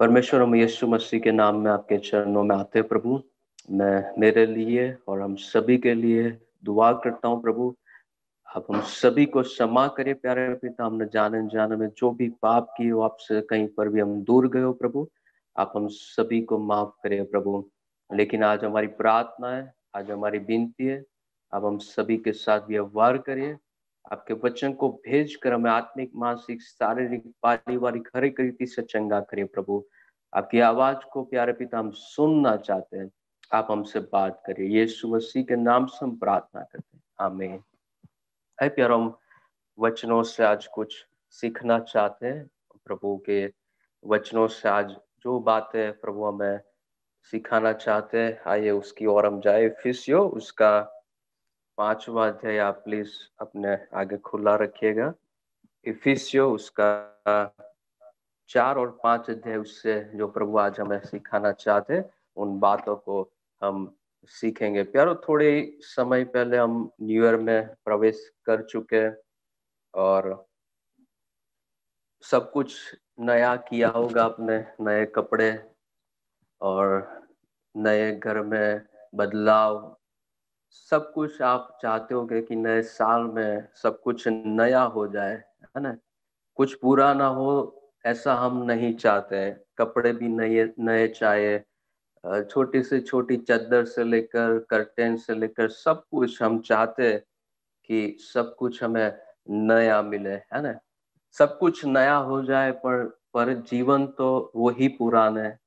परमेश्वर हम यीशु मसीह के नाम में आपके चरणों में आते प्रभु मैं मेरे लिए और हम सभी के लिए दुआ करता हूँ प्रभु आप हम सभी को क्षमा करिए प्यारे पिता हमने जाने जाने में जो भी पाप किए हो आपसे कहीं पर भी हम दूर गए हो प्रभु आप हम सभी को माफ करिए प्रभु लेकिन आज हमारी प्रार्थना है आज हमारी विनती है आप हम सभी के साथ व्यवहार करिए आपके वचन को भेज कर हमें आत्मिक मानसिक शारीरिक पारिवारिक हर एक रीति से चंगा करिए प्रभु आपकी आवाज को प्यारे पिता हम सुनना चाहते हैं आप हमसे बात करिए ये मसीह के नाम से हम प्रार्थना करते हैं आमीन है प्यारो हम वचनों से आज कुछ सीखना चाहते हैं प्रभु के वचनों से आज जो बातें प्रभु हमें सिखाना चाहते हैं आइए उसकी ओर हम जाए फिसियो उसका पांचवा अध्याय आप प्लीज अपने आगे खुला रखिएगा इफिसियो उसका चार और पांच अध्याय उससे जो प्रभु आज हमें सिखाना चाहते उन बातों को हम सीखेंगे प्यारो थोड़े समय पहले हम न्यू ईयर में प्रवेश कर चुके और सब कुछ नया किया होगा आपने नए कपड़े और नए घर में बदलाव सब कुछ आप चाहते हो कि नए साल में सब कुछ नया हो जाए है ना कुछ पूरा ना हो ऐसा हम नहीं चाहते हैं कपड़े भी नए नए चाहिए छोटी से छोटी चादर से लेकर कर्टेन से लेकर सब कुछ हम चाहते कि सब कुछ हमें नया मिले है ना सब कुछ नया हो जाए पर पर जीवन तो वही पुराना है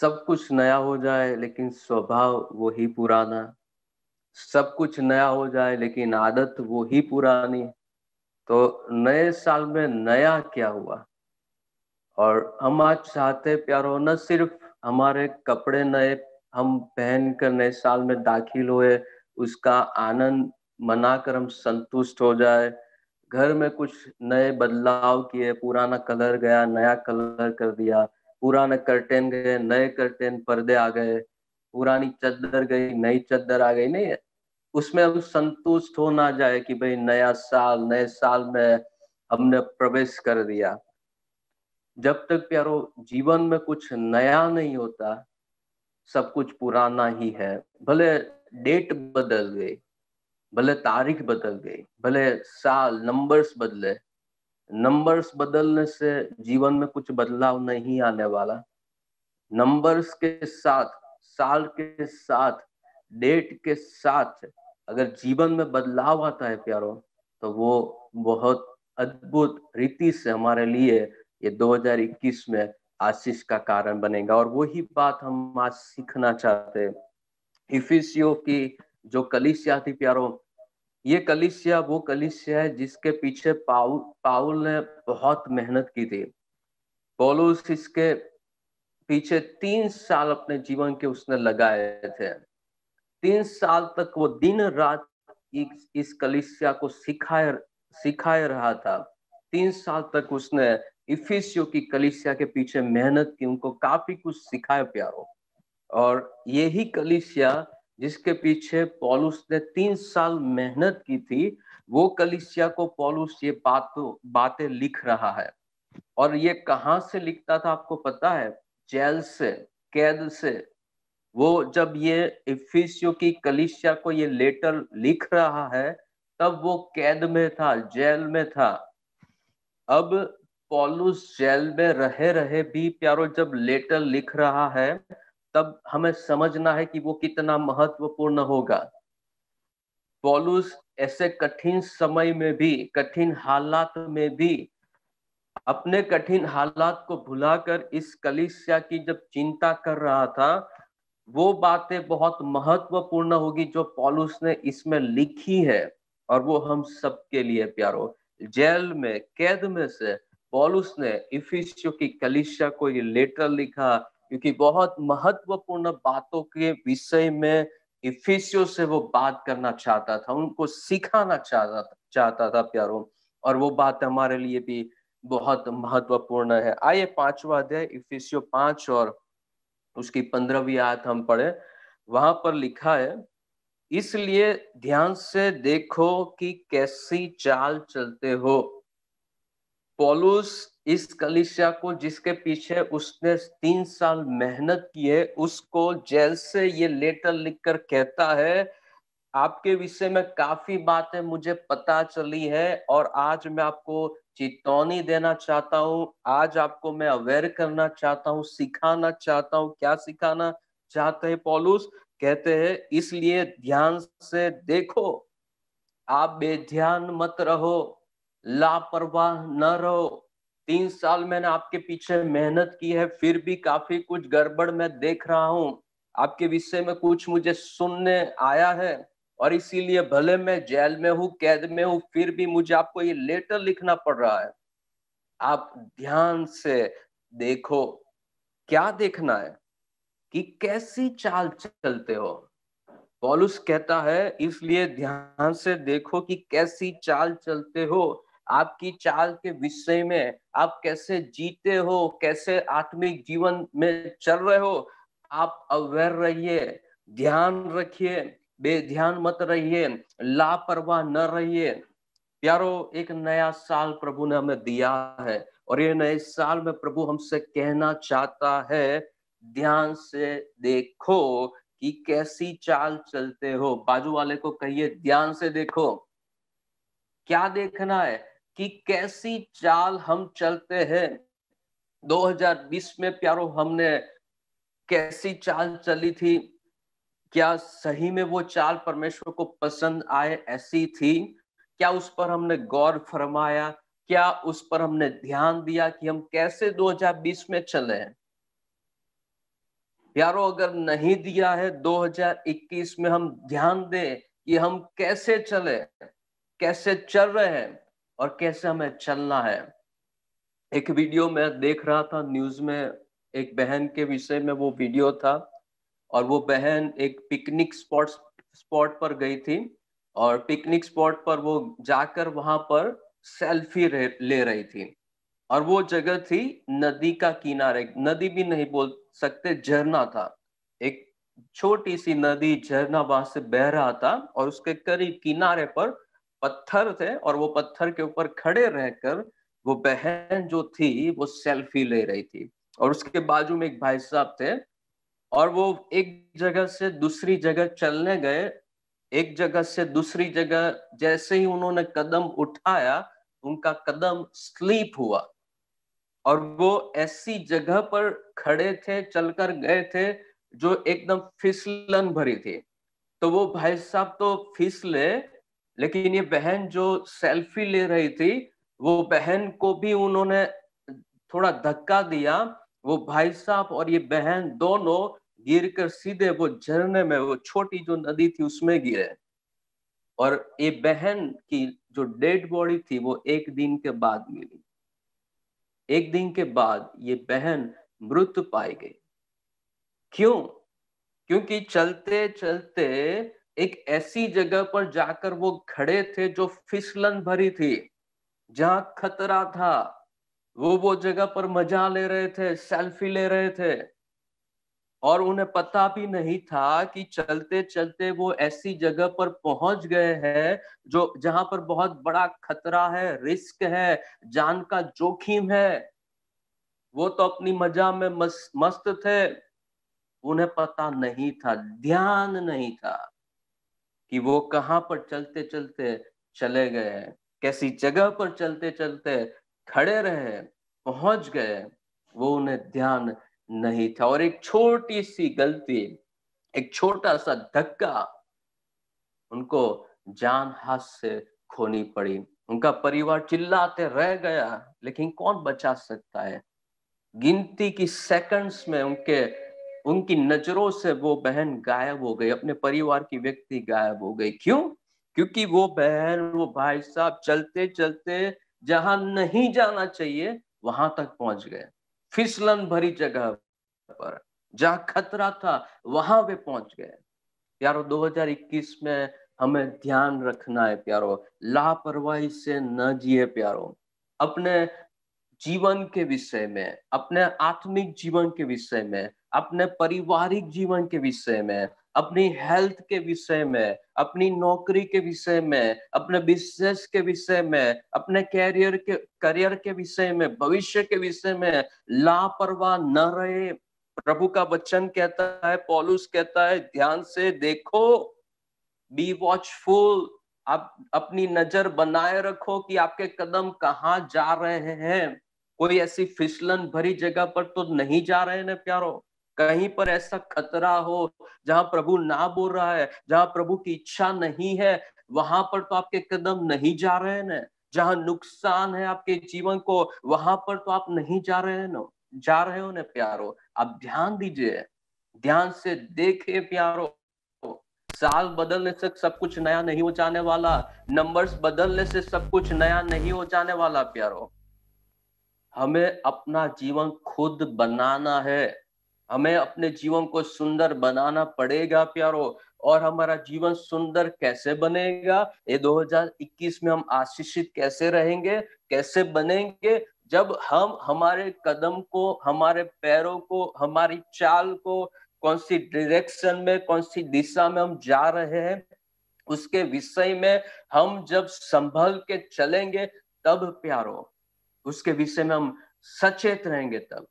सब कुछ नया हो जाए लेकिन स्वभाव वही पुराना सब कुछ नया हो जाए लेकिन आदत वो ही पुरानी तो नए साल में नया क्या हुआ और हम आज चाहते प्यारो न सिर्फ हमारे कपड़े नए हम पहन कर नए साल में दाखिल हुए उसका आनंद मनाकर हम संतुष्ट हो जाए घर में कुछ नए बदलाव किए पुराना कलर गया नया कलर कर दिया पुराना कर्टेन गए नए कर्टेन पर्दे आ गए पुरानी चद्दर गई नई चद्दर आ गई नहीं उसमें हम संतुष्ट हो ना जाए कि भाई नया साल नए साल में हमने प्रवेश कर दिया जब तक प्यारो जीवन में कुछ नया नहीं होता सब कुछ पुराना ही है भले डेट बदल गई भले तारीख बदल गई भले साल नंबर्स बदले नंबर्स बदलने से जीवन में कुछ बदलाव नहीं आने वाला नंबर्स के साथ साल के साथ डेट के साथ अगर जीवन में बदलाव आता है प्यारो तो वो बहुत अद्भुत रीति से हमारे लिए ये 2021 में आशीष का कारण बनेगा और वही बात हम आज सीखना चाहते हैं की जो कलिसिया थी प्यारो ये कलिसिया वो कलिसिया है जिसके पीछे पाउल पाउल ने बहुत मेहनत की थी पौलुस इसके पीछे तीन साल अपने जीवन के उसने लगाए थे तीन साल तक वो दिन रात इस, कलिसिया को सिखाए सिखाए रहा था तीन साल तक उसने इफिसियो की कलिसिया के पीछे मेहनत की उनको काफी कुछ सिखाया प्यारो और यही कलिसिया जिसके पीछे पॉलुस ने तीन साल मेहनत की थी वो कलिसिया को पॉलुस ये बात बातें लिख रहा है और ये कहाँ से लिखता था आपको पता है जेल से कैद से वो जब ये इफिसियो की कलिशिया को ये लेटर लिख रहा है तब वो कैद में था जेल में था अब पॉलुस जेल में रहे रहे भी प्यारो जब लेटर लिख रहा है तब हमें समझना है कि वो कितना महत्वपूर्ण होगा पॉलुस ऐसे कठिन समय में भी कठिन हालात में भी अपने कठिन हालात को भुलाकर इस कलिसिया की जब चिंता कर रहा था वो बातें बहुत महत्वपूर्ण होगी जो पॉलुस ने इसमें लिखी है और वो हम सबके लिए प्यारो जेल में कैद में से पॉलुस ने इफिसियो की कलिशा को ये लेटर लिखा क्योंकि बहुत महत्वपूर्ण बातों के विषय में इफिसो से वो बात करना चाहता था उनको सिखाना चाहता चाहता था प्यारो और वो बात हमारे लिए भी बहुत महत्वपूर्ण है आइए पांचवा अध्याय इफिसियो पांच और उसकी पंद्रहवीं आयत हम पढ़े वहां पर लिखा है इसलिए ध्यान से देखो कि कैसी चाल चलते हो पॉलुस इस कलिशिया को जिसके पीछे उसने तीन साल मेहनत की है उसको जेल से ये लेटर लिखकर कहता है आपके विषय में काफी बातें मुझे पता चली है और आज मैं आपको चेतौनी देना चाहता हूं आज आपको मैं अवेयर करना चाहता हूं सिखाना चाहता हूं क्या सिखाना चाहते हैं पॉलूस कहते हैं इसलिए ध्यान से देखो आप बेध्यान मत रहो लापरवाह न रहो तीन साल मैंने आपके पीछे मेहनत की है फिर भी काफी कुछ गड़बड़ मैं देख रहा हूं आपके विषय में कुछ मुझे सुनने आया है और इसीलिए भले मैं जेल में हूं कैद में हूं फिर भी मुझे आपको ये लेटर लिखना पड़ रहा है आप ध्यान से देखो क्या देखना है कि कैसी चाल चलते हो पॉलुस कहता है इसलिए ध्यान से देखो कि कैसी चाल चलते हो आपकी चाल के विषय में आप कैसे जीते हो कैसे आत्मिक जीवन में चल रहे हो आप अवेयर रहिए ध्यान रखिए बेध्यान मत रहिए लापरवाह न रहिए प्यारो एक नया साल प्रभु ने हमें दिया है और ये नए साल में प्रभु हमसे कहना चाहता है ध्यान से देखो कि कैसी चाल चलते हो बाजू वाले को कहिए ध्यान से देखो क्या देखना है कि कैसी चाल हम चलते हैं 2020 में प्यारो हमने कैसी चाल चली थी क्या सही में वो चाल परमेश्वर को पसंद आए ऐसी थी क्या उस पर हमने गौर फरमाया क्या उस पर हमने ध्यान दिया कि हम कैसे 2020 में चले हैं यारो अगर नहीं दिया है 2021 में हम ध्यान दें कि हम कैसे चले कैसे चल रहे हैं और कैसे हमें चलना है एक वीडियो में देख रहा था न्यूज में एक बहन के विषय में वो वीडियो था और वो बहन एक पिकनिक स्पॉट स्पॉट पर गई थी और पिकनिक स्पॉट पर वो जाकर वहां पर सेल्फी ले रही थी और वो जगह थी नदी का किनारे नदी भी नहीं बोल सकते झरना था एक छोटी सी नदी झरना वहां से बह रहा था और उसके करीब किनारे पर पत्थर थे और वो पत्थर के ऊपर खड़े रहकर वो बहन जो थी वो सेल्फी ले रही थी और उसके बाजू में एक भाई साहब थे और वो एक जगह से दूसरी जगह चलने गए एक जगह से दूसरी जगह जैसे ही उन्होंने कदम उठाया उनका कदम स्लीप हुआ और वो ऐसी जगह पर खड़े थे चलकर गए थे जो एकदम फिसलन भरी थी तो वो भाई साहब तो फिसले लेकिन ये बहन जो सेल्फी ले रही थी वो बहन को भी उन्होंने थोड़ा धक्का दिया वो भाई साहब और ये बहन दोनों गिर कर सीधे वो झरने में वो छोटी जो नदी थी उसमें गिरे और ये बहन की जो डेड बॉडी थी वो एक दिन के बाद मिली एक दिन के बाद ये बहन मृत पाई गई क्यों क्योंकि चलते चलते एक ऐसी जगह पर जाकर वो खड़े थे जो फिसलन भरी थी जहां खतरा था वो वो जगह पर मजा ले रहे थे सेल्फी ले रहे थे और उन्हें पता भी नहीं था कि चलते चलते वो ऐसी जगह पर पहुंच गए हैं जो जहां पर बहुत बड़ा खतरा है रिस्क है जान का जोखिम है वो तो अपनी मजा में मस, मस्त थे उन्हें पता नहीं था ध्यान नहीं था कि वो कहाँ पर चलते चलते चले गए कैसी जगह पर चलते चलते खड़े रहे पहुंच गए वो उन्हें ध्यान नहीं था और एक छोटी सी गलती एक छोटा सा धक्का उनको जान हाथ से खोनी पड़ी उनका परिवार चिल्लाते रह गया लेकिन कौन बचा सकता है गिनती की सेकंड्स में उनके उनकी नजरों से वो बहन गायब हो गई अपने परिवार की व्यक्ति गायब हो गई क्यों क्योंकि वो बहन वो भाई साहब चलते चलते जहां नहीं जाना चाहिए वहां तक पहुंच गए फिसलन भरी जगह पर जहां खतरा था वहां वे पहुंच गए प्यारो 2021 में हमें ध्यान रखना है प्यारो लापरवाही से न जिए प्यारो अपने जीवन के विषय में अपने आत्मिक जीवन के विषय में अपने पारिवारिक जीवन के विषय में अपनी हेल्थ के विषय में अपनी नौकरी के विषय में अपने बिजनेस के विषय में अपने कैरियर के करियर के विषय में भविष्य के विषय में लापरवाह न रहे प्रभु का वचन कहता है पॉलुस कहता है ध्यान से देखो बी वॉचफुल आप अपनी नजर बनाए रखो कि आपके कदम कहाँ जा रहे हैं कोई ऐसी फिसलन भरी जगह पर तो नहीं जा रहे हैं प्यारो कहीं पर ऐसा खतरा हो जहां प्रभु ना बोल रहा है जहां प्रभु की इच्छा नहीं है वहां पर तो आपके कदम नहीं जा रहे हैं ना जहां नुकसान है आपके जीवन को वहां पर तो आप नहीं जा रहे हैं ना जा रहे हो ना प्यारो आप ध्यान दीजिए ध्यान से देखे प्यारो साल बदलने से सब कुछ नया नहीं हो जाने वाला नंबर्स बदलने से सब कुछ नया नहीं हो जाने वाला प्यारो हमें अपना जीवन खुद बनाना है हमें अपने जीवन को सुंदर बनाना पड़ेगा प्यारो और हमारा जीवन सुंदर कैसे बनेगा ये 2021 में हम आशीषित कैसे रहेंगे कैसे बनेंगे जब हम हमारे कदम को हमारे पैरों को हमारी चाल को कौन सी डायरेक्शन में कौन सी दिशा में हम जा रहे हैं उसके विषय में हम जब संभल के चलेंगे तब प्यारो उसके विषय में हम सचेत रहेंगे तब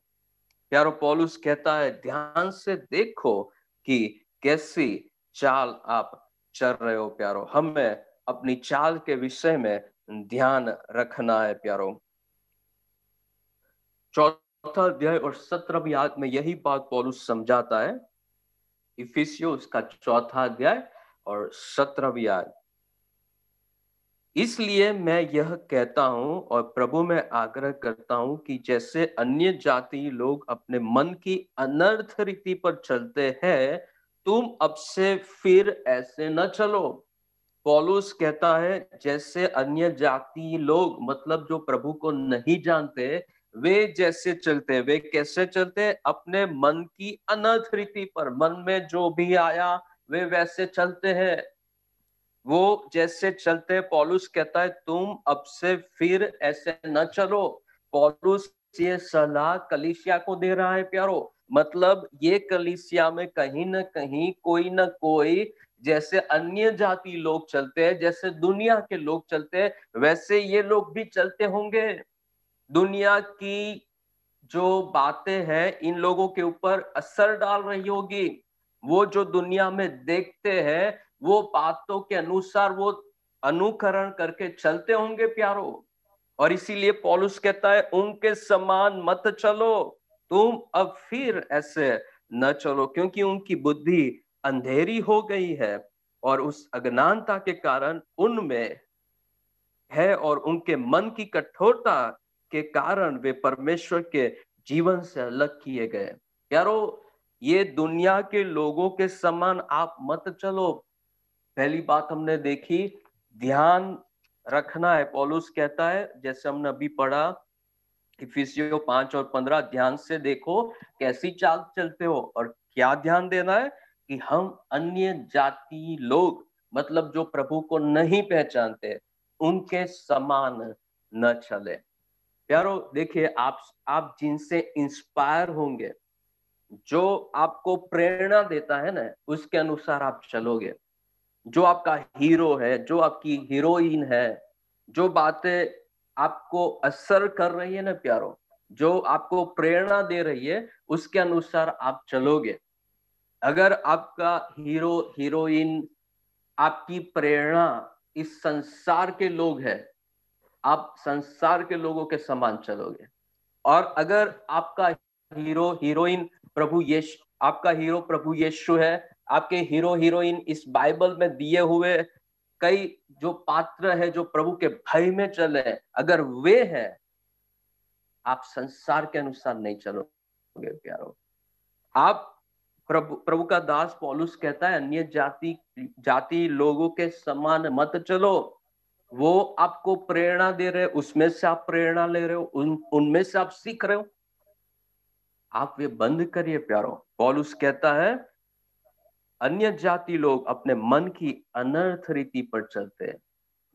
प्यारो पोलूस कहता है ध्यान से देखो कि कैसी चाल आप चल रहे हो प्यारो हमें अपनी चाल के विषय में ध्यान रखना है प्यारो चौथा अध्याय और सत्र में यही बात पोलूस समझाता है इफिसियो उसका चौथा अध्याय और सत्र आयत इसलिए मैं यह कहता हूं और प्रभु में आग्रह करता हूं कि जैसे अन्य जाति लोग अपने मन की अनर्थ रीति पर चलते हैं तुम अब से फिर ऐसे न चलो पॉलुस कहता है जैसे अन्य जाति लोग मतलब जो प्रभु को नहीं जानते वे जैसे चलते वे कैसे चलते अपने मन की अनर्थ रीति पर मन में जो भी आया वे वैसे चलते हैं वो जैसे चलते पॉलुस कहता है तुम अब से फिर ऐसे न चलो पॉलुस ये सलाह कलिसिया को दे रहा है प्यारो मतलब ये कलिसिया में कहीं ना कहीं कोई ना कोई जैसे अन्य जाति लोग चलते हैं जैसे दुनिया के लोग चलते हैं वैसे ये लोग भी चलते होंगे दुनिया की जो बातें हैं इन लोगों के ऊपर असर डाल रही होगी वो जो दुनिया में देखते हैं वो बातों के अनुसार वो अनुकरण करके चलते होंगे प्यारो और इसीलिए पॉलुस कहता है उनके समान मत चलो तुम अब फिर ऐसे न चलो क्योंकि उनकी बुद्धि अंधेरी हो गई है और उस अज्ञानता के कारण उनमें है और उनके मन की कठोरता के कारण वे परमेश्वर के जीवन से अलग किए गए यारो ये दुनिया के लोगों के समान आप मत चलो पहली बात हमने देखी ध्यान रखना है पॉलुस कहता है जैसे हमने अभी पढ़ा इफिसियो पांच और पंद्रह ध्यान से देखो कैसी चाल चलते हो और क्या ध्यान देना है कि हम अन्य जाति लोग मतलब जो प्रभु को नहीं पहचानते उनके समान न चले प्यारो देखिए आप आप जिनसे इंस्पायर होंगे जो आपको प्रेरणा देता है ना उसके अनुसार आप चलोगे जो आपका हीरो है जो आपकी हीरोइन है जो बातें आपको असर कर रही है ना प्यारो जो आपको प्रेरणा दे रही है उसके अनुसार आप चलोगे अगर आपका हीरो हीरोइन आपकी प्रेरणा इस संसार के लोग है आप संसार के लोगों के समान चलोगे और अगर आपका हीरो हीरोइन प्रभु यीशु आपका हीरो प्रभु यीशु है आपके हीरो हीरोइन इस बाइबल में दिए हुए कई जो पात्र है जो प्रभु के भय में चले अगर वे हैं आप संसार के अनुसार नहीं चलोगे प्यारो आप प्रभु प्रभु का दास पॉलुस कहता है अन्य जाति जाति लोगों के समान मत चलो वो आपको प्रेरणा दे रहे उसमें से आप प्रेरणा ले रहे हो उन उनमें से आप सीख रहे हो आप ये बंद करिए प्यारो पॉलुस कहता है अन्य जाति लोग अपने मन की अनर्थ रीति पर चलते हैं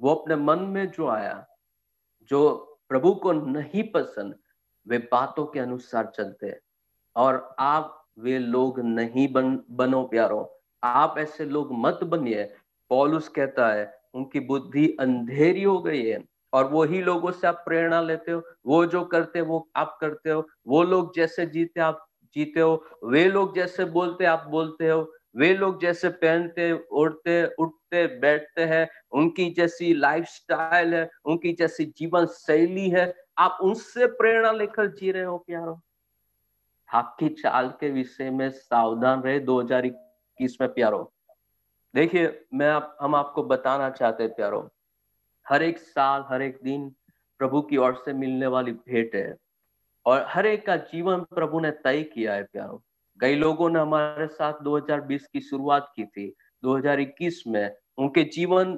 वो अपने मन में जो आया जो प्रभु को नहीं पसंद वे बातों के अनुसार चलते हैं और आप वे लोग नहीं बन बनो प्यारो आप ऐसे लोग मत बनिए पॉलुस कहता है उनकी बुद्धि अंधेरी हो गई है और वही लोगों से आप प्रेरणा लेते हो वो जो करते वो आप करते हो वो लोग जैसे जीते आप जीते हो वे लोग जैसे बोलते आप बोलते हो वे लोग जैसे पहनते उड़ते उठते बैठते हैं उनकी जैसी लाइफस्टाइल है उनकी जैसी जीवन शैली है आप उनसे प्रेरणा लेकर जी रहे हो प्यारो आपकी चाल के विषय में सावधान रहे दो हजार इक्कीस में प्यारो देखिए मैं आप हम आपको बताना चाहते हैं प्यारो हर एक साल हर एक दिन प्रभु की ओर से मिलने वाली भेंट है और हर एक का जीवन प्रभु ने तय किया है प्यारो कई लोगों ने हमारे साथ 2020 की शुरुआत की थी 2021 में उनके जीवन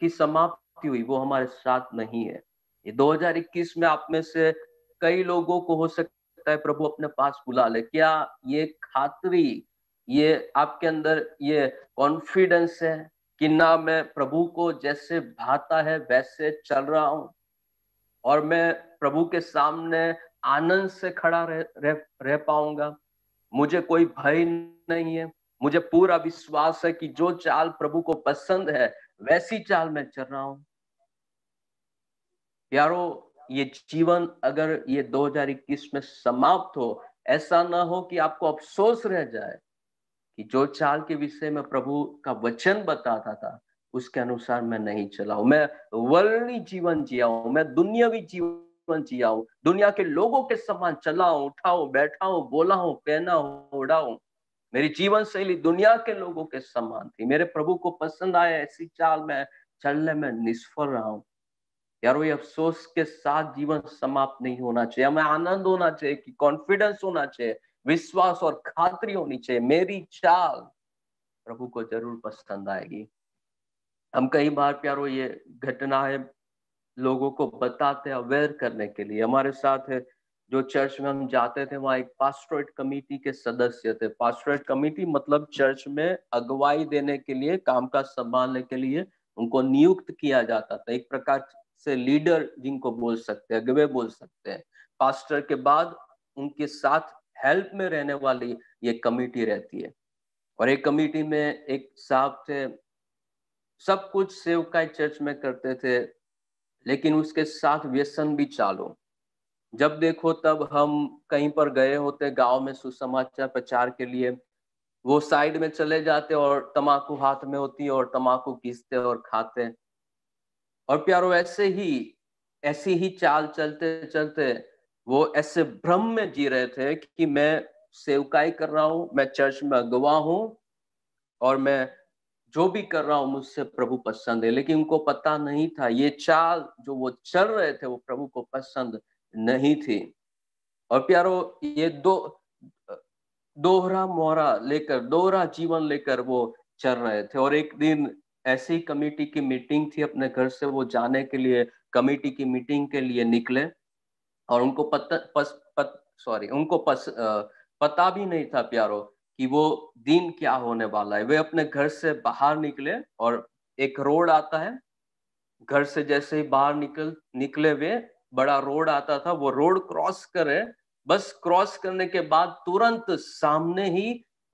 की समाप्ति हुई वो हमारे साथ नहीं है ये 2021 में आप में से कई लोगों को हो सकता है प्रभु अपने पास बुला ले क्या ये खातरी ये आपके अंदर ये कॉन्फिडेंस है कि ना मैं प्रभु को जैसे भाता है वैसे चल रहा हूं और मैं प्रभु के सामने आनंद से खड़ा रह रह, रह पाऊंगा मुझे कोई भय नहीं है मुझे पूरा विश्वास है कि जो चाल प्रभु को पसंद है वैसी चाल मैं चल रहा हूं यारो ये जीवन अगर ये 2021 में समाप्त हो ऐसा ना हो कि आपको अफसोस रह जाए कि जो चाल के विषय में प्रभु का वचन बताता था उसके अनुसार मैं नहीं चला हूं मैं वर्णी जीवन जिया हूं मैं दुनियावी जीवन जीवन जियाओ दुनिया के लोगों के समान चलाओ उठाओ बैठाओ बोलाओ पहनाओ उड़ाओ मेरी जीवन शैली दुनिया के लोगों के समान थी मेरे प्रभु को पसंद आए ऐसी चाल में चलने में निष्फल रहा हूं यारो ये अफसोस के साथ जीवन समाप्त नहीं होना चाहिए हमें आनंद होना चाहिए कि कॉन्फिडेंस होना चाहिए विश्वास और खातरी होनी चाहिए मेरी चाल प्रभु को जरूर पसंद आएगी हम कई बार प्यारो ये घटना है लोगों को बताते अवेयर करने के लिए हमारे साथ है जो चर्च में हम जाते थे वहाँ एक पास्टोरेट कमेटी के सदस्य थे पास्टोरेट कमेटी मतलब चर्च में अगुवाई देने के लिए काम का संभालने के लिए उनको नियुक्त किया जाता था एक प्रकार से लीडर जिनको बोल सकते हैं अगवे बोल सकते हैं पास्टर के बाद उनके साथ हेल्प में रहने वाली ये कमेटी रहती है और एक कमेटी में एक साहब थे सब कुछ सेवकाई चर्च में करते थे लेकिन उसके साथ व्यसन भी चालो जब देखो तब हम कहीं पर गए होते गांव में सुसमाचार प्रचार के लिए वो साइड में चले जाते और तमाकू हाथ में होती और तमाकू घीसते और खाते और प्यारो ऐसे ही ऐसी ही चाल चलते चलते वो ऐसे भ्रम में जी रहे थे कि मैं सेवकाई कर रहा हूँ मैं चर्च में अगवा हूँ और मैं जो भी कर रहा हूं मुझसे प्रभु पसंद है लेकिन उनको पता नहीं था ये चाल जो वो चल रहे थे वो प्रभु को पसंद नहीं थी और प्यारो ये दो दोहरा मोहरा लेकर दोहरा जीवन लेकर वो चल रहे थे और एक दिन ऐसी कमेटी की मीटिंग थी अपने घर से वो जाने के लिए कमेटी की मीटिंग के लिए निकले और उनको पता पस, पत, सॉरी उनको पस, पता भी नहीं था प्यारो कि वो दिन क्या होने वाला है वे अपने घर से बाहर निकले और एक रोड आता है घर से जैसे ही बाहर निकल निकले वे बड़ा रोड आता था वो रोड क्रॉस करे बस क्रॉस करने के बाद तुरंत सामने ही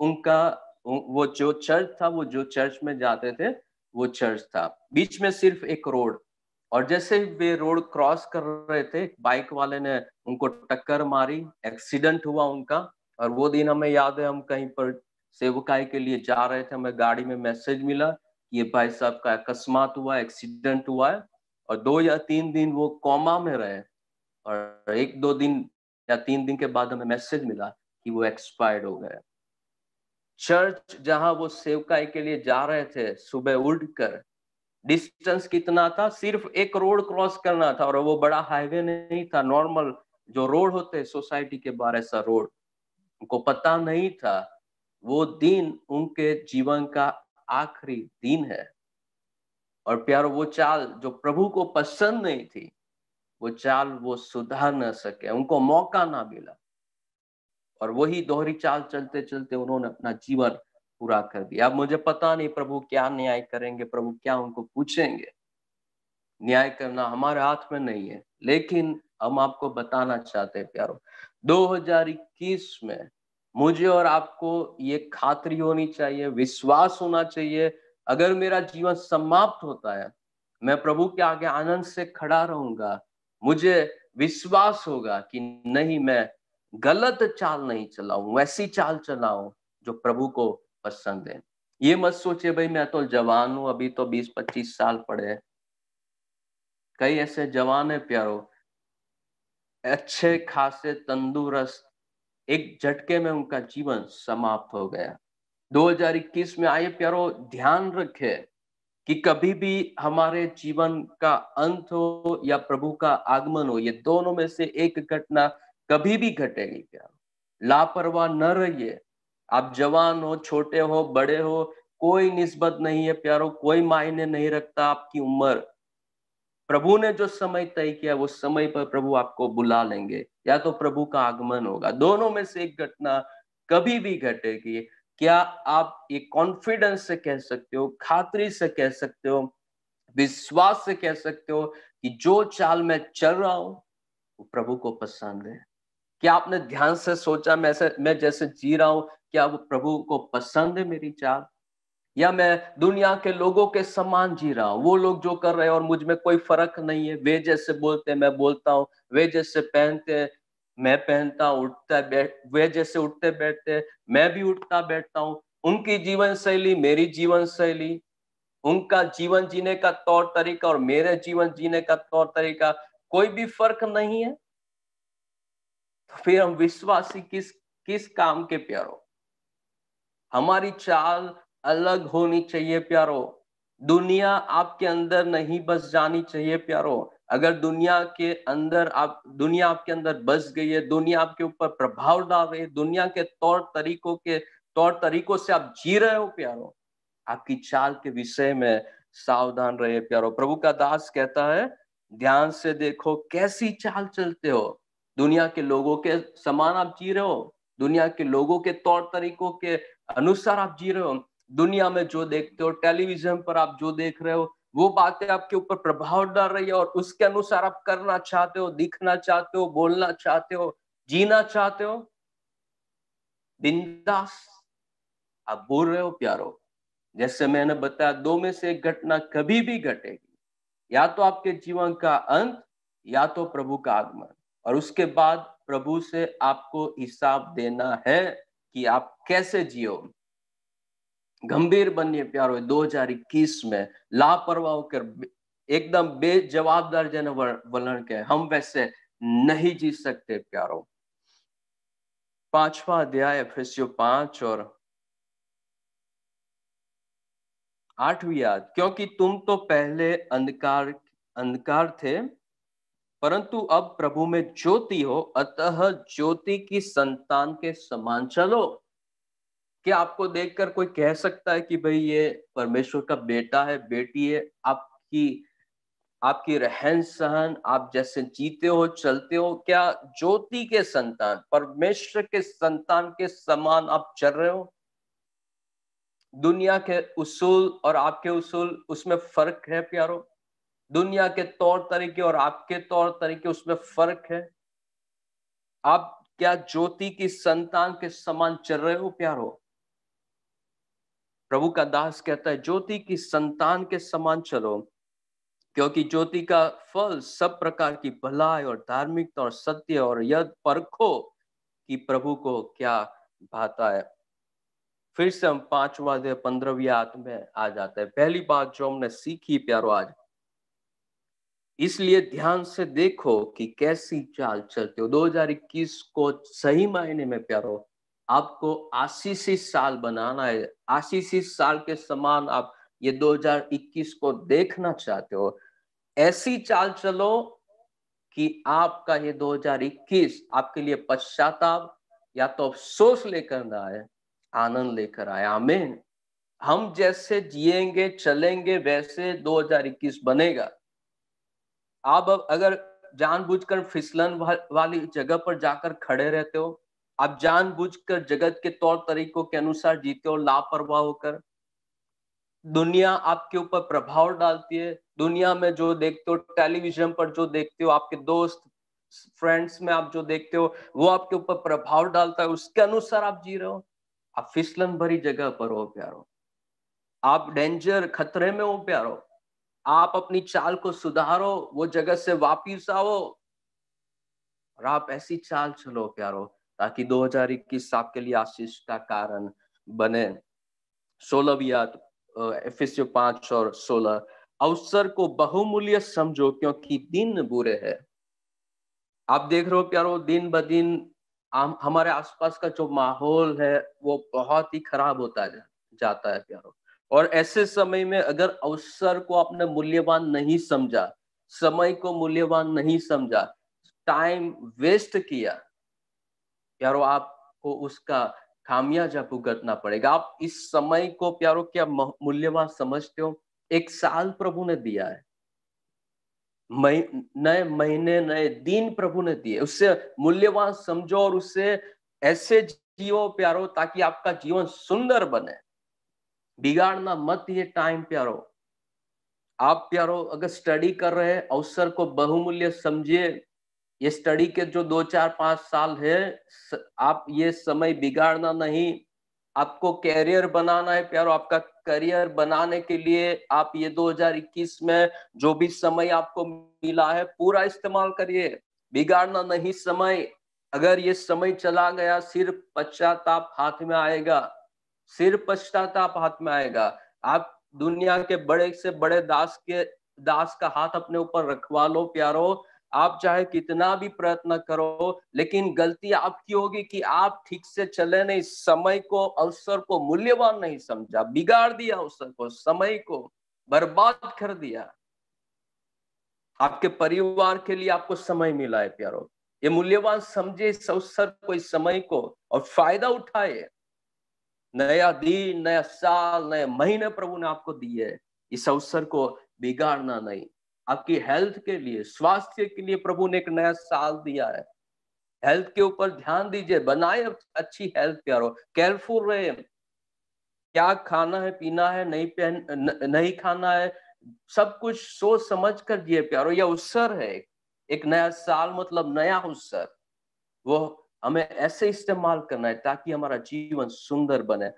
उनका वो जो चर्च था वो जो चर्च में जाते थे वो चर्च था बीच में सिर्फ एक रोड और जैसे ही वे रोड क्रॉस कर रहे थे बाइक वाले ने उनको टक्कर मारी एक्सीडेंट हुआ उनका और वो दिन हमें याद है हम कहीं पर सेवकाई के लिए जा रहे थे हमें गाड़ी में मैसेज मिला कि ये भाई साहब का अकस्मात हुआ एक्सीडेंट हुआ है और दो या तीन दिन वो कोमा में रहे और एक दो दिन या तीन दिन के बाद हमें मैसेज मिला कि वो एक्सपायर्ड हो गए चर्च जहां वो सेवकाई के लिए जा रहे थे सुबह उठकर डिस्टेंस कितना था सिर्फ एक रोड क्रॉस करना था और वो बड़ा हाईवे नहीं था नॉर्मल जो रोड होते सोसाइटी के बारे सा रोड उनको पता नहीं था वो दिन उनके जीवन का आखिरी दिन है और प्यारो वो चाल जो प्रभु को पसंद नहीं थी वो चाल वो सुधार न सके उनको मौका ना मिला और वही दोहरी चाल चलते चलते उन्होंने अपना जीवन पूरा कर दिया अब मुझे पता नहीं प्रभु क्या न्याय करेंगे प्रभु क्या उनको पूछेंगे न्याय करना हमारे हाथ में नहीं है लेकिन हम आपको बताना चाहते हैं प्यारो 2021 में मुझे और आपको ये खातरी होनी चाहिए विश्वास होना चाहिए अगर मेरा जीवन समाप्त होता है मैं प्रभु के आगे आनंद से खड़ा रहूंगा मुझे विश्वास होगा कि नहीं मैं गलत चाल नहीं चलाऊ वैसी चाल चलाऊ जो प्रभु को पसंद है ये मत सोचे भाई मैं तो जवान हूं अभी तो 20-25 साल पड़े कई ऐसे जवान है प्यारो अच्छे खासे तंदुरुस्त एक झटके में उनका जीवन समाप्त हो गया 2021 में आए प्यारो ध्यान रखे कि कभी भी हमारे जीवन का अंत हो या प्रभु का आगमन हो ये दोनों में से एक घटना कभी भी घटेगी प्यारो लापरवाह न रहिए आप जवान हो छोटे हो बड़े हो कोई निस्बत नहीं है प्यारो कोई मायने नहीं रखता आपकी उम्र प्रभु ने जो समय तय किया वो समय पर प्रभु आपको बुला लेंगे या तो प्रभु का आगमन होगा दोनों में से एक घटना कभी भी घटेगी क्या आप ये कॉन्फिडेंस से कह सकते हो खातरी से कह सकते हो विश्वास से कह सकते हो कि जो चाल मैं चल रहा हूं वो प्रभु को पसंद है क्या आपने ध्यान से सोचा मैं से, मैं जैसे जी रहा हूं क्या वो प्रभु को पसंद है मेरी चाल या मैं दुनिया के लोगों के समान जी रहा हूँ वो लोग जो कर रहे हैं और मुझ में कोई फर्क नहीं है वे जैसे बोलते हैं मैं बोलता हूँ वे जैसे पहनते हैं मैं पहनता हूं उठता बैठ वे जैसे उठते बैठते मैं भी उठता बैठता हूँ उनकी जीवन शैली मेरी जीवन शैली उनका जीवन जीने का तौर तरीका और मेरे जीवन जीने का तौर तरीका कोई भी फर्क नहीं है तो फिर हम विश्वासी किस किस काम के प्यारो हमारी चाल अलग होनी चाहिए प्यारो दुनिया आपके अंदर नहीं बस जानी चाहिए प्यारो अगर दुनिया के अंदर आप दुनिया आपके अंदर बस गई है दुनिया आपके ऊपर प्रभाव डाल रही है दुनिया के तौर तरीकों के तौर तरीकों से आप जी रहे हो प्यारो आपकी चाल के विषय में सावधान रहे प्यारो प्रभु का दास कहता है ध्यान से देखो कैसी चाल चलते हो दुनिया के लोगों के समान आप जी रहे हो दुनिया के लोगों के तौर तरीकों के अनुसार आप जी रहे हो दुनिया में जो देखते हो टेलीविजन पर आप जो देख रहे हो वो बातें आपके ऊपर प्रभाव डाल रही है और उसके अनुसार आप करना चाहते हो दिखना चाहते हो बोलना चाहते हो जीना चाहते हो बिंदास आप बोल रहे हो प्यारो जैसे मैंने बताया दो में से एक घटना कभी भी घटेगी या तो आपके जीवन का अंत या तो प्रभु का आगमन और उसके बाद प्रभु से आपको हिसाब देना है कि आप कैसे जियो बनिए प्यार हो दो हजार इक्कीस में लापरवाह होकर एकदम बेजवाबदार जन वलन के हम वैसे नहीं जी सकते प्यारो पांचवा अध्याय फिसियो पांच और आठवीं याद क्योंकि तुम तो पहले अंधकार अंधकार थे परंतु अब प्रभु में ज्योति हो अतः ज्योति की संतान के समान चलो क्या आपको देखकर कोई कह सकता है कि भाई ये परमेश्वर का बेटा है बेटी है आपकी आपकी रहन सहन आप जैसे जीते हो चलते हो क्या ज्योति के संतान परमेश्वर के संतान के समान आप चल रहे हो दुनिया के उसूल और आपके उसूल उसमें फर्क है प्यारो दुनिया के तौर तरीके और आपके तौर तरीके उसमें फर्क है आप क्या ज्योति की संतान के समान चल रहे हो प्यारो प्रभु का दास कहता है ज्योति की संतान के समान चलो क्योंकि ज्योति का फल सब प्रकार की भलाई और धार्मिकता और सत्य और यद परखो कि प्रभु को क्या भाता है फिर से हम पांचवा दे पंद्रहवीं आत में आ जाते हैं पहली बात जो हमने सीखी प्यारो आज इसलिए ध्यान से देखो कि कैसी चाल चलते हो 2021 को सही मायने में प्यारो आपको आशीसी साल बनाना है आशीसी साल के समान आप ये 2021 को देखना चाहते हो ऐसी चाल चलो कि आपका ये 2021 आपके लिए पश्चाताप या तो अफसोस लेकर ना आए आनंद लेकर आए आमेन हम जैसे जिएंगे चलेंगे वैसे 2021 बनेगा आप अगर जानबूझकर फिसलन वाली जगह पर जाकर खड़े रहते हो आप जानबूझकर जगत के तौर तरीकों के अनुसार जीते हो लापरवाह होकर दुनिया आपके ऊपर प्रभाव डालती है दुनिया में जो देखते हो टेलीविजन पर जो देखते हो आपके दोस्त फ्रेंड्स में आप जो देखते हो वो आपके ऊपर प्रभाव डालता है उसके अनुसार आप जी रहे हो आप फिसलन भरी जगह पर हो प्यारो आप डेंजर खतरे में हो प्यारो आप अपनी चाल को सुधारो वो जगह से वापिस आओ और आप ऐसी चाल चलो प्यारो ताकि 2021 इक्कीस आपके लिए आशीष का कारण बने सोलह याद एफ पांच और सोलह अवसर को बहुमूल्य समझो क्योंकि दिन बुरे हैं आप देख रहे हो प्यारो दिन ब दिन हमारे आसपास का जो माहौल है वो बहुत ही खराब होता जा, जाता है प्यारो और ऐसे समय में अगर अवसर को आपने मूल्यवान नहीं समझा समय को मूल्यवान नहीं समझा टाइम वेस्ट किया प्यारो आपको उसका खामियाजा भुगतना पड़ेगा आप इस समय को प्यारो क्या मूल्यवान समझते हो एक साल प्रभु ने दिया है नए महीने नए दिन प्रभु ने दिए उससे मूल्यवान समझो और उससे ऐसे जियो प्यारो ताकि आपका जीवन सुंदर बने बिगाड़ना मत ये टाइम प्यारो आप प्यारो अगर स्टडी कर रहे अवसर को बहुमूल्य समझिए ये स्टडी के जो दो चार पांच साल है आप ये समय बिगाड़ना नहीं आपको कैरियर बनाना है प्यारो आपका करियर बनाने के लिए आप ये 2021 में जो भी समय आपको मिला है पूरा इस्तेमाल करिए बिगाड़ना नहीं समय अगर ये समय चला गया सिर्फ पश्चाताप हाथ में आएगा सिर्फ पश्चाताप हाथ में आएगा आप दुनिया के बड़े से बड़े दास के दास का हाथ अपने ऊपर रखवा लो प्यारो आप चाहे कितना भी प्रयत्न करो लेकिन गलती आपकी होगी कि आप ठीक से चले नहीं समय को अवसर को मूल्यवान नहीं समझा बिगाड़ दिया अवसर को समय को बर्बाद कर दिया आपके परिवार के लिए आपको समय मिला है प्यारो ये मूल्यवान समझे इस अवसर को इस समय को और फायदा उठाए नया दिन नया साल नए महीने प्रभु ने आपको दिए इस अवसर को बिगाड़ना नहीं आपकी हेल्थ के लिए स्वास्थ्य के लिए प्रभु ने एक नया साल दिया है हेल्थ के ऊपर ध्यान दीजिए बनाए अच्छी हेल्थ प्यारो केयरफुल रहे क्या खाना है पीना है नहीं पहन न, नहीं खाना है सब कुछ सोच समझ कर दिए प्यारो यह उत्सर है एक नया साल मतलब नया उत्सर वो हमें ऐसे इस्तेमाल करना है ताकि हमारा जीवन सुंदर बने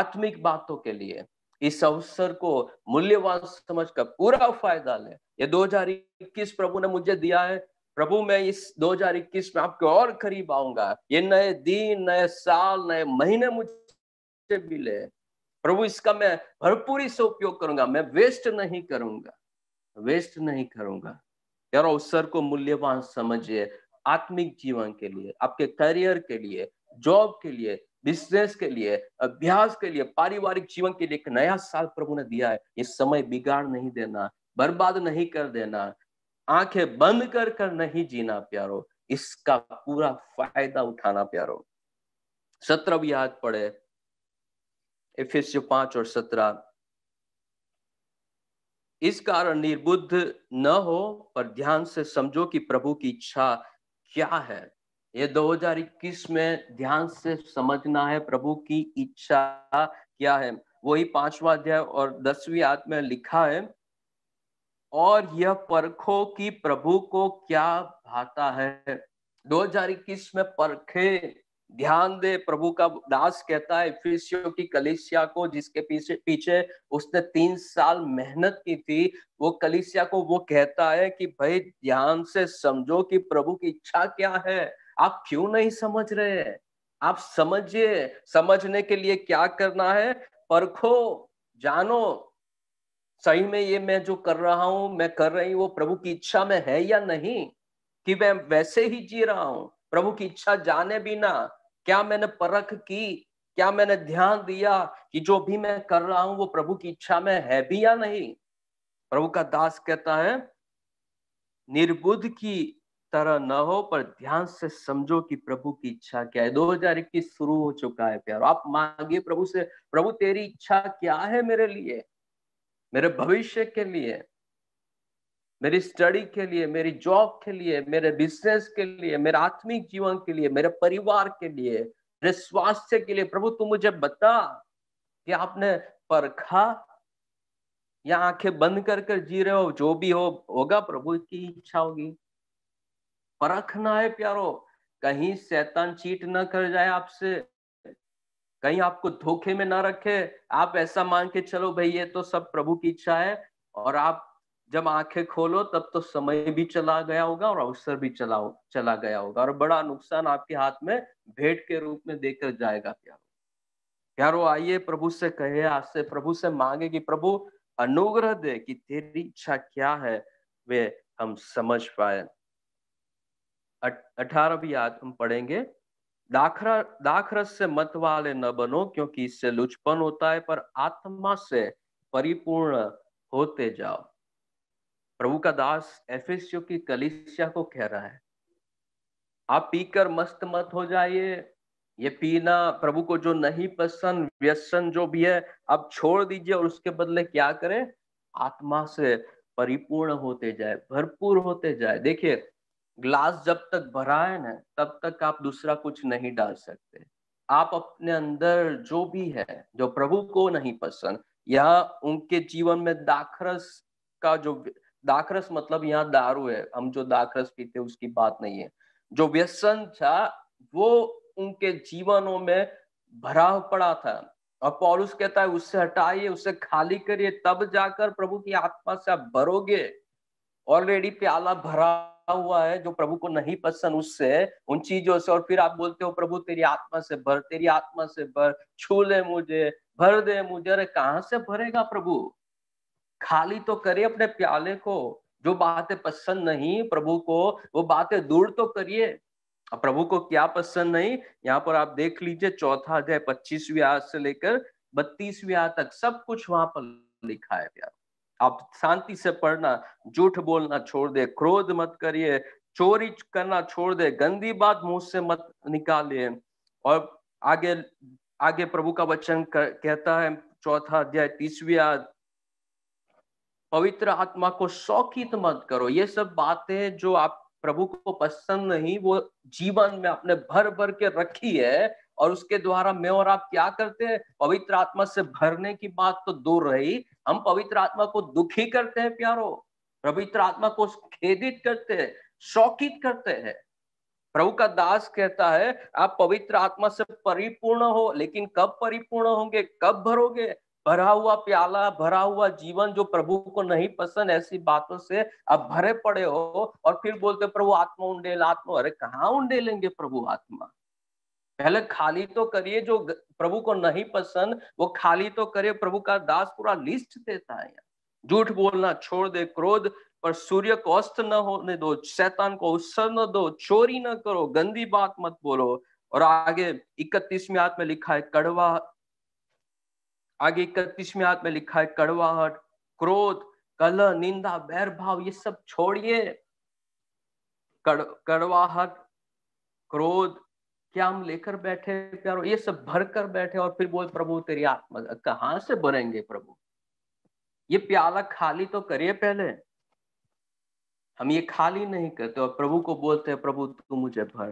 आत्मिक बातों के लिए इस अवसर को मूल्यवान समझकर पूरा फायदा ले ये 2021 प्रभु ने मुझे दिया है प्रभु मैं इस 2021 में आपके और करीब आऊंगा ये नए दिन नए साल नए महीने मुझे मिले प्रभु इसका मैं भरपूरी से उपयोग करूंगा मैं वेस्ट नहीं करूंगा वेस्ट नहीं करूंगा यार अवसर को मूल्यवान समझिए आत्मिक जीवन के लिए आपके करियर के लिए जॉब के लिए बिजनेस के लिए अभ्यास के लिए पारिवारिक जीवन के लिए एक नया साल प्रभु ने दिया है ये समय बिगाड़ नहीं देना बर्बाद नहीं कर देना आंखें बंद कर कर नहीं जीना प्यारो इसका पूरा फायदा उठाना प्यारो सत्रह याद पड़े एफिस पांच और सत्रह इस कारण निर्बुद्ध न हो पर ध्यान से समझो कि प्रभु की इच्छा क्या है ये 2021 में ध्यान से समझना है प्रभु की इच्छा क्या है वही पांचवा अध्याय और दसवीं आत्म में लिखा है और यह परखो कि प्रभु को क्या भाता है 2021 में परखे ध्यान दे प्रभु का दास कहता है फिसियो की कलिसिया को जिसके पीछे पीछे उसने तीन साल मेहनत की थी वो कलिसिया को वो कहता है कि भाई ध्यान से समझो कि प्रभु की इच्छा क्या है आप क्यों नहीं समझ रहे हैं आप समझिए समझने के लिए क्या करना है परखो जानो सही में ये मैं जो कर रहा हूं मैं कर रही हूं वो प्रभु की इच्छा में है या नहीं कि मैं वैसे ही जी रहा हूं प्रभु की इच्छा जाने बिना क्या मैंने परख की क्या मैंने ध्यान दिया कि जो भी मैं कर रहा हूं वो प्रभु की इच्छा में है भी या नहीं प्रभु का दास कहता है निर्बुद्ध की तरह ना हो पर ध्यान से समझो कि प्रभु की इच्छा क्या है दो हजार इक्कीस शुरू हो चुका है प्यारो आप मांगिए प्रभु से प्रभु तेरी इच्छा क्या है मेरे लिए मेरे भविष्य के लिए मेरी स्टडी के लिए मेरी जॉब के लिए मेरे बिजनेस के लिए मेरे आत्मिक जीवन के लिए मेरे परिवार के लिए मेरे स्वास्थ्य के लिए प्रभु तू मुझे बता कि आपने परखा या आंखें बंद कर कर जी रहे हो जो भी हो होगा प्रभु की इच्छा होगी परखना है प्यारो कहीं शैतान चीट ना कर जाए आपसे कहीं आपको धोखे में ना रखे आप ऐसा मान के चलो भाई ये तो सब प्रभु की इच्छा है और आप जब आंखें खोलो तब तो समय भी चला गया होगा और अवसर भी चला चला गया होगा और बड़ा नुकसान आपके हाथ में भेंट के रूप में देकर जाएगा प्यारो प्यारो आइए प्रभु से कहे आज से प्रभु से मांगे कि प्रभु अनुग्रह दे कि तेरी इच्छा क्या है वे हम समझ पाए अठारह भी हम पढ़ेंगे दाखरा दाखरस से मत वाले न बनो क्योंकि इससे लुचपन होता है पर आत्मा से परिपूर्ण होते जाओ प्रभु का दास एफएसयू की कलिसिया को कह रहा है आप पीकर मस्त मत हो जाइए ये पीना प्रभु को जो नहीं पसंद व्यसन जो भी है आप छोड़ दीजिए और उसके बदले क्या करें आत्मा से परिपूर्ण होते जाए भरपूर होते जाए देखिए ग्लास जब तक भरा है ना तब तक आप दूसरा कुछ नहीं डाल सकते आप अपने अंदर जो भी है जो प्रभु को नहीं पसंद या उनके जीवन में दाखरस का जो दाखरस मतलब यहाँ दारू है हम जो दाखरस पीते उसकी बात नहीं है जो व्यसन था वो उनके जीवनों में भरा पड़ा था और पौलुस कहता है उससे हटाइए उससे खाली करिए तब जाकर प्रभु की आत्मा से आप भरोगे ऑलरेडी प्याला भरा हुआ है जो प्रभु को नहीं पसंद उससे उन चीजों से और फिर आप बोलते हो प्रभु तेरी आत्मा से भर तेरी आत्मा से भर छू ले मुझे भर दे मुझे अरे कहाँ से भरेगा प्रभु खाली तो करे अपने प्याले को जो बातें पसंद नहीं प्रभु को वो बातें दूर तो करिए प्रभु को क्या पसंद नहीं यहाँ पर आप देख लीजिए चौथा अध्याय पच्चीसवीं आज से लेकर बत्तीसवीं आज तक सब कुछ वहां पर लिखा है प्यार आप शांति से पढ़ना झूठ बोलना छोड़ दे क्रोध मत करिए चोरी करना छोड़ दे गंदी बात मुंह से मत निकालिए और आगे आगे प्रभु का वचन कहता है चौथा अध्याय तीसवीं पवित्र आत्मा को शौकित मत करो ये सब बातें जो आप प्रभु को पसंद नहीं वो जीवन में आपने भर भर के रखी है और उसके द्वारा मैं और आप क्या करते हैं पवित्र आत्मा से भरने की बात तो दूर रही हम पवित्र आत्मा को दुखी करते हैं प्यारो पवित्र आत्मा को खेदित करते हैं शौकित करते हैं प्रभु का दास कहता है आप पवित्र आत्मा से परिपूर्ण हो लेकिन कब परिपूर्ण होंगे कब भरोगे भरा हुआ प्याला भरा हुआ जीवन जो प्रभु को नहीं पसंद ऐसी बातों से आप भरे पड़े हो और फिर बोलते प्रभु आत्मा उंडेल आत्मा अरे कहाँ उंडेलेंगे प्रभु आत्मा पहले खाली तो करिए जो प्रभु को नहीं पसंद वो खाली तो करिए प्रभु का दास पूरा लिस्ट देता है झूठ बोलना छोड़ दे क्रोध पर सूर्य को अस्त न होने दो शैतान को उत्सर न दो चोरी न करो गंदी बात मत बोलो और आगे इकतीसवीं हाथ में लिखा है कड़वा आगे इकतीसवीं हाथ में लिखा है कड़वाहट क्रोध कल निंदा बैर भाव ये सब छोड़िए कड़ कड़वाहट क्रोध क्या हम लेकर बैठे प्यारो ये सब भर कर बैठे और फिर बोल प्रभु तेरी आत्मा कहां से बनेंगे प्रभु ये प्याला खाली तो करिए पहले हम ये खाली नहीं करते और प्रभु को बोलते हैं प्रभु तू मुझे भर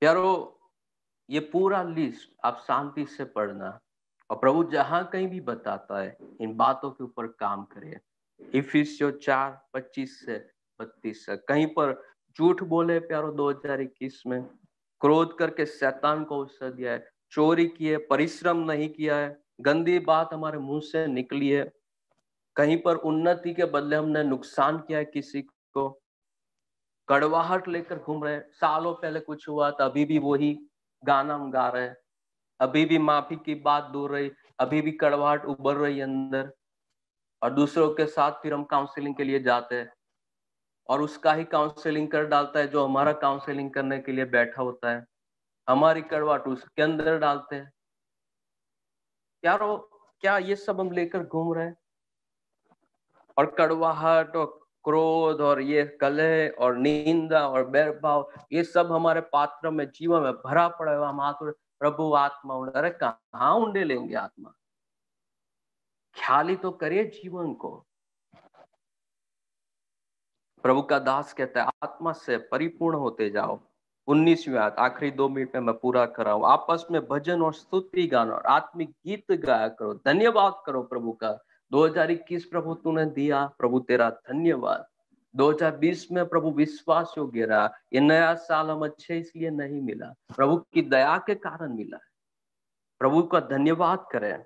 प्यारो ये पूरा लिस्ट आप शांति से पढ़ना और प्रभु जहां कहीं भी बताता है इन बातों के ऊपर काम करिए इफिसियो चार पच्चीस से बत्तीस कहीं पर झूठ बोले प्यारो 2021 में क्रोध करके शैतान को अवसर दिया है चोरी किए परिश्रम नहीं किया है गंदी बात हमारे मुंह से निकली है कहीं पर उन्नति के बदले हमने नुकसान किया है किसी को कड़वाहट लेकर घूम रहे सालों पहले कुछ हुआ था अभी भी वही गाना हम गा रहे हैं अभी भी माफी की बात दूर रही अभी भी कड़वाहट उभर रही अंदर और दूसरों के साथ फिर हम काउंसलिंग के लिए जाते हैं और उसका ही काउंसलिंग कर डालता है जो हमारा काउंसलिंग करने के लिए बैठा होता है हमारी करवाट उसके अंदर डालते हैं क्या रो क्या ये सब हम लेकर घूम रहे हैं और कड़वाहट और क्रोध और ये कले और निंदा और बैर भाव ये सब हमारे पात्र में जीवन में भरा पड़ा हुआ हम प्रभु आत्मा अरे कहा उंडे लेंगे आत्मा ख्याली तो करिए जीवन को प्रभु का दास कहता है आत्मा से परिपूर्ण होते जाओ उन्नीस आखिरी दो मिनट में मैं पूरा कर रहा हूँ आपस में भजन और स्तुति गान और आत्मिक गीत गाया करो धन्यवाद करो प्रभु का 2021 प्रभु तूने दिया प्रभु तेरा धन्यवाद 2020 में प्रभु विश्वास हो गिरा ये नया साल हम अच्छे इसलिए नहीं मिला प्रभु की दया के कारण मिला प्रभु का धन्यवाद करें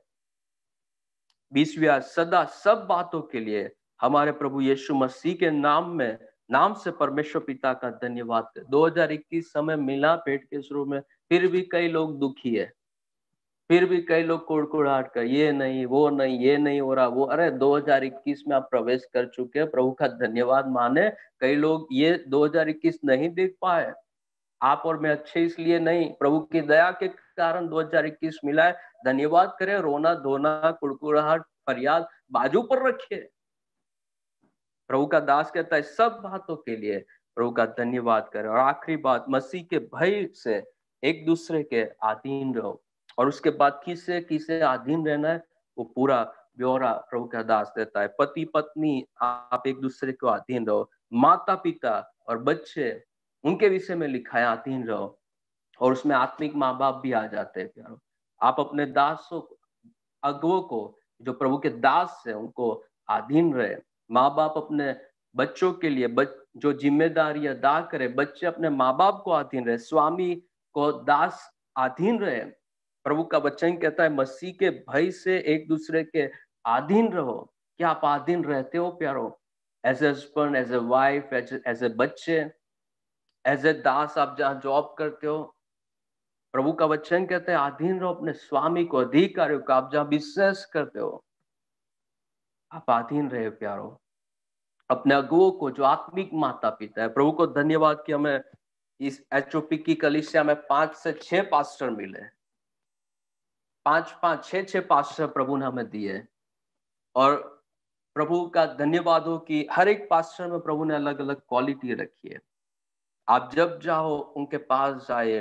बीसव्या सदा सब बातों के लिए हमारे प्रभु यीशु मसीह के नाम में नाम से परमेश्वर पिता का धन्यवाद दो हजार इक्कीस समय मिला पेट के शुरू में फिर भी कई लोग दुखी है फिर भी कई लोग कोड़कुड़ाहट कर ये नहीं वो नहीं ये नहीं हो रहा वो अरे 2021 में आप प्रवेश कर चुके हैं प्रभु का धन्यवाद माने कई लोग ये 2021 नहीं देख पाए आप और मैं अच्छे इसलिए नहीं प्रभु की दया के कारण 2021 मिला है धन्यवाद करें रोना धोना कुड़कुड़ाहट फरियाद बाजू पर रखिए प्रभु का दास कहता है सब बातों के लिए प्रभु का धन्यवाद करें और आखिरी बात मसीह के भय से एक दूसरे के अधीन रहो और उसके बाद किसे किसे अधीन रहना है वो पूरा ब्यौरा प्रभु का दास देता है पति पत्नी आप एक दूसरे को अधीन रहो माता पिता और बच्चे उनके विषय में लिखा है अधीन रहो और उसमें आत्मिक माँ बाप भी आ जाते हैं प्यारो आप अपने दासों अगवों को जो प्रभु के दास है उनको अधीन रहे माँ बाप अपने बच्चों के लिए बच, जो जिम्मेदारी अदा करे बच्चे अपने माँ बाप को अधीन रहे स्वामी को दास अधीन रहे प्रभु का वचन कहता है मसीह के भय से एक दूसरे के अधीन रहो क्या आप अधीन रहते हो प्यारो as a husband as a wife as as a बच्चे एज ए दास आप जहाँ जॉब करते हो प्रभु का वचन कहते हैं अधीन रहो अपने स्वामी को अधिकारियों को आप जहाँ बिजनेस करते हो आप आधीन रहे प्यारो अपने अगुओं को जो आत्मिक माता पिता है प्रभु को धन्यवाद कि हमें इस एच की कलिशिया में पांच से छह पास्टर मिले पांच पांच छह छह पास्टर प्रभु ने हमें दिए और प्रभु का धन्यवाद हो कि हर एक पास्टर में प्रभु ने अलग अलग क्वालिटी रखी है आप जब जाओ उनके पास जाए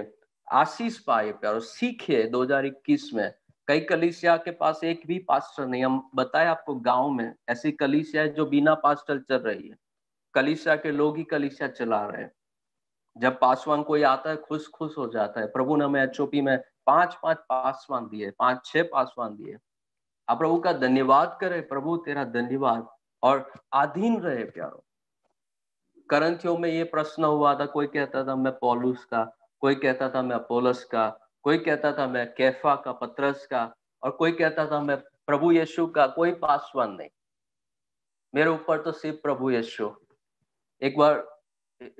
आशीष पाए प्यारो सीखे 2021 में कई कलिसिया के पास एक भी पास्टर नहीं हम बताए आपको गांव में ऐसी कलिसिया है जो बिना पास्टर चल रही है कलिसिया के लोग ही कलिसिया चला रहे हैं जब पासवान कोई आता है खुश खुश हो जाता है प्रभु ने हमें एचओपी में पांच पांच पासवान दिए पांच छह पासवान दिए आप प्रभु का धन्यवाद करे प्रभु तेरा धन्यवाद और अधीन रहे प्यारो करंथियों में ये प्रश्न हुआ था कोई कहता था मैं पॉलुस का कोई कहता था मैं अपोलस का कोई कहता था मैं कैफा का पत्रस का और कोई कहता था मैं प्रभु यीशु का कोई पासवान नहीं मेरे ऊपर तो सिर्फ प्रभु यीशु एक बार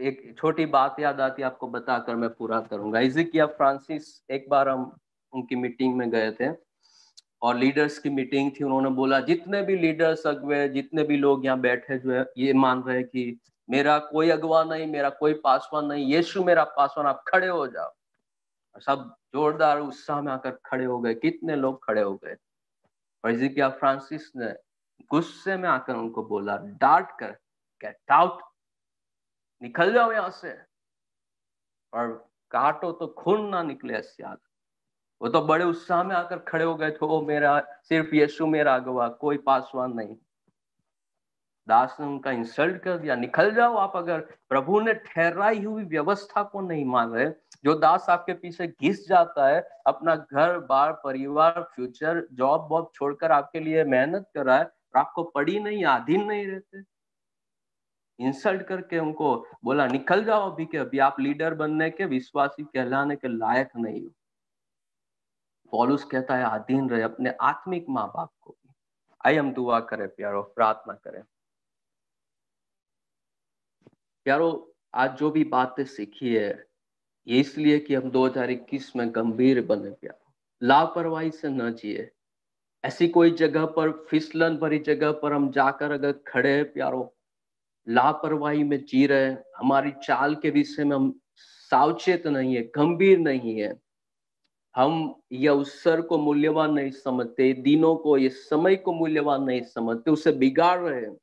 एक छोटी बात याद आती आपको बताकर मैं पूरा करूंगा इजिकिया फ्रांसिस एक बार हम उनकी मीटिंग में गए थे और लीडर्स की मीटिंग थी उन्होंने बोला जितने भी लीडर्स अगुए जितने भी लोग यहाँ बैठे जो है ये मान रहे कि मेरा कोई अगवा नहीं मेरा कोई पासवान नहीं यीशु मेरा पासवान आप खड़े हो जाओ सब जोरदार उत्साह में आकर खड़े हो गए कितने लोग खड़े हो गए और जी क्या फ्रांसिस ने गुस्से में आकर उनको बोला डांट कर गेट आउट निकल जाओ यहां से और काटो तो खून ना निकले ऐसी वो तो बड़े उत्साह में आकर खड़े हो गए तो मेरा सिर्फ यीशु मेरा अगवा कोई पासवान नहीं दास ने उनका इंसल्ट कर दिया निकल जाओ आप अगर प्रभु ने ठहराई हुई व्यवस्था को नहीं मान रहे जो दास आपके पीछे घिस जाता है अपना घर बार परिवार फ्यूचर जॉब वॉब छोड़कर आपके लिए मेहनत कर रहा है और आपको पड़ी नहीं आधीन नहीं रहते इंसल्ट करके उनको बोला निकल जाओ अभी के अभी आप लीडर बनने के विश्वासी कहलाने के लायक नहीं हो पॉलुस कहता है अधीन रहे अपने आत्मिक माँ बाप को आई हम दुआ करें प्यारो प्रार्थना करें प्यारो आज जो भी बातें सीखी है ये इसलिए कि हम 2021 में गंभीर बने प्यारो लापरवाही से न जिए ऐसी कोई जगह पर फिसलन भरी जगह पर हम जाकर अगर खड़े हैं प्यारो लापरवाही में जी रहे हैं हमारी चाल के विषय में हम सावचेत नहीं है गंभीर नहीं है हम यह अवसर को मूल्यवान नहीं समझते दिनों को ये समय को मूल्यवान नहीं समझते उसे बिगाड़ रहे हैं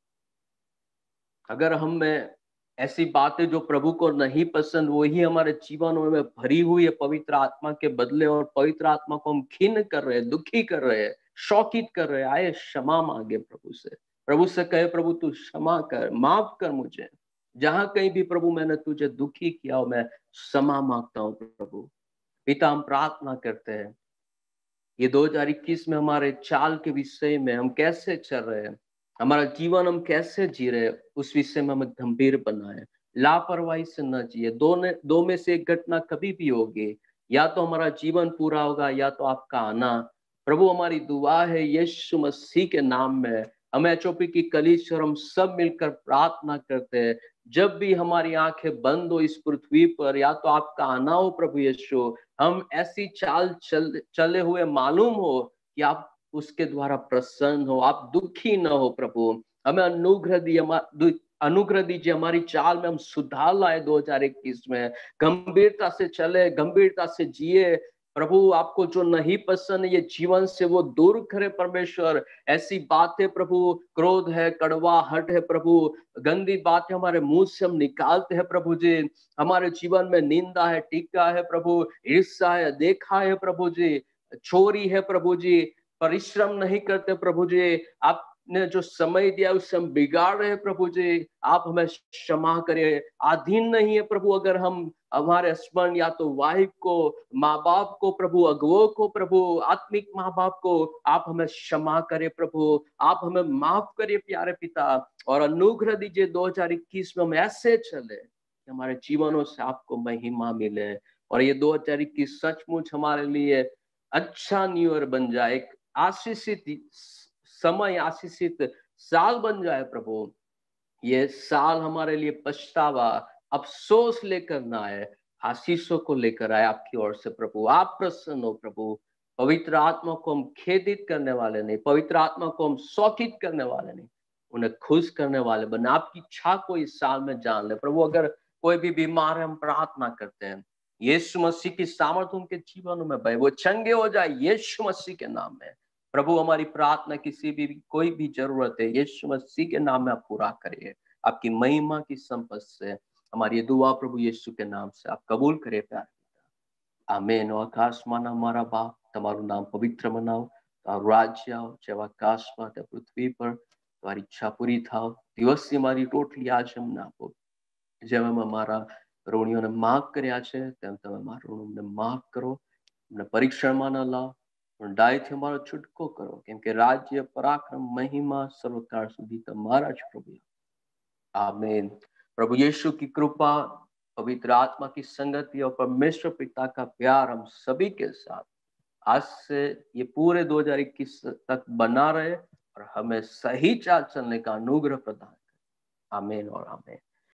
अगर हम में ऐसी बातें जो प्रभु को नहीं पसंद वही हमारे जीवन में भरी हुई है पवित्र आत्मा के बदले और पवित्र आत्मा को हम खिन्न कर रहे हैं दुखी कर रहे हैं शौकित कर रहे हैं आए क्षमा मांगे प्रभु से प्रभु से कहे प्रभु तू क्षमा कर माफ कर मुझे जहां कहीं भी प्रभु मैंने तुझे दुखी किया हो मैं क्षमा मांगता हूँ प्रभु पिता हम प्रार्थना करते हैं ये 2021 में हमारे चाल के विषय में हम कैसे चल रहे हैं हमारा जीवन हम कैसे जी रहे उस विषय में हमें गंभीर बनाए लापरवाही से न जिए दो ने दो में से एक घटना कभी भी होगी या तो हमारा जीवन पूरा होगा या तो आपका आना प्रभु हमारी दुआ है यीशु मसीह के नाम में हम एच की कलिश और हम सब मिलकर प्रार्थना करते हैं जब भी हमारी आंखें बंद हो इस पृथ्वी पर या तो आपका आना हो प्रभु यीशु हम ऐसी चाल चल चले हुए मालूम हो कि आप उसके द्वारा प्रसन्न हो आप दुखी न हो प्रभु हमें अनुग्रह दी अनुग्रह दीजिए हमारी चाल में हम सुधार लाए 2021 में गंभीरता से चले गंभीरता से जिए प्रभु आपको जो नहीं पसंद ये जीवन से वो दूर करे परमेश्वर ऐसी बातें प्रभु क्रोध है कड़वा हट है प्रभु गंदी बातें हमारे मुंह से हम निकालते हैं प्रभु जी हमारे जीवन में निंदा है टीका है प्रभु ईर्षा है देखा है प्रभु जी चोरी है प्रभु जी परिश्रम नहीं करते प्रभु जी आप ने जो समय दिया उससे हम बिगाड़ रहे प्रभु जी आप हमें क्षमा करें आधीन नहीं है प्रभु अगर हम हमारे स्मरण या तो वाइफ को माँ बाप को प्रभु अगवो को प्रभु आत्मिक माँ बाप को आप हमें क्षमा करें प्रभु आप हमें माफ करें प्यारे पिता और अनुग्रह दीजिए दो हजार इक्कीस में हम ऐसे चले कि हमारे जीवनों से आपको महिमा मिले और ये दो हजार इक्कीस सचमुच हमारे लिए अच्छा न्यू ईयर बन जाए एक आशीषित समय आशीषित साल बन जाए प्रभु ये साल हमारे लिए पछतावा अफसोस लेकर ना आए आशीषों को लेकर आए आपकी ओर से प्रभु आप प्रसन्न हो प्रभु पवित्र आत्मा को हम खेदित करने वाले नहीं पवित्र आत्मा को हम शौकित करने वाले नहीं उन्हें खुश करने वाले बने आपकी इच्छा को इस साल में जान ले प्रभु अगर कोई भी बीमार है हम प्रार्थना करते हैं यीशु मसीह की सामर्थ्य उनके जीवन में भाई वो चंगे हो जाए यीशु मसीह के नाम में प्रभु हमारी प्रार्थना किसी भी कोई भी जरूरत है यीशु मसीह के नाम में आप पूरा करिए आपकी महिमा की संपद से हमारी दुआ प्रभु यीशु के नाम से आप कबूल करिए प्यार आमेन और आकाश माना हमारा बाप तुम्हारो नाम पवित्र मनाओ तारो राज्य आओ जब आकाश में पृथ्वी पर तुम्हारी इच्छा पूरी थाओ દિવસ ની મારી ટોટલી આજ અમને આપો જેમ અમે અમારા ઋણીઓને માફ કર્યા છે તેમ તમે મારા ઋણોને માફ કરો અમને પરીક્ષણમાં ન લાવ ડાયથી અમારો છૂટકો કરો કેમ કે રાજ્ય પરાક્રમ મહિમા સર્વકાળ સુધી તમારા જ પ્રભુ आमीन प्रभु यीशु की कृपा पवित्र आत्मा की संगति और परमेश्वर पिता का प्यार हम सभी के साथ आज से ये पूरे 2021 तक बना रहे और हमें सही चाल चलने का अनुग्रह प्रदान करे आमीन और आमीन